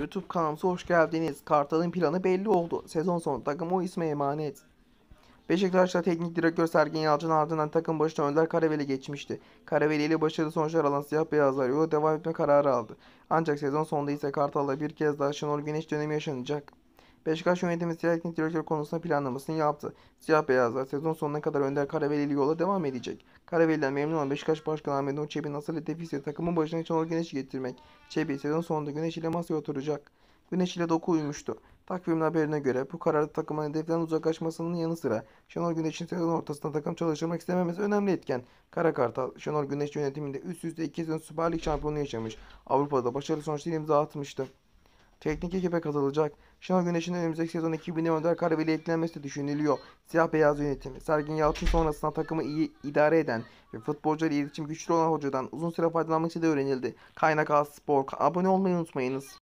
YouTube kanalımıza hoş geldiniz. Kartal'ın planı belli oldu. Sezon sonu takım o isme emanet. Beşiktaş'ta teknik direktör Sergen Yalçın ardından takım başına Önder Karaveli geçmişti. Karaveli ile başarılı sonuçlar alan siyah beyazlar yola devam etme kararı aldı. Ancak sezon sonunda ise Kartal'da bir kez daha Şenol Güneş dönemi yaşanacak. Beşiktaş yönetimi siyah teknik direktör konusunda planlamasını yaptı. Siyah beyazlar sezon sonuna kadar Önder Karaveli ile yola devam edecek. Karaveli'den memnun olan Beşiktaş Başkanı Ahmet Nur Çebi'nin asıl hedefi ise takımın başına Şenol Güneş'i getirmek. Çebi sezon sonunda Güneş ile masaya oturacak. Güneş ile doku uyumuştu. Takvimin haberine göre bu kararda takımın hedeften uzaklaşmasının yanı sıra Şenol Güneş'in sezon ortasında takım çalıştırmak istememesi önemli etken. Kara Kartal, Şenol Güneş yönetiminde üst üste iki sezon Süper Lig şampiyonu yaşamış. Avrupa'da başarılı sonuçları imza atmıştı teknik ekibe katılacak. Şenol Güneş'in önümüzdeki sezon 2024 Karabeli eklenmesi düşünülüyor. Siyah beyaz yönetimi, Sergin Yalçın sonrasında takımı iyi idare eden ve futbolcuyla iletişim güçlü olan hocadan uzun süre faydalanmak için de öğrenildi. Kaynak A Spor, abone olmayı unutmayınız.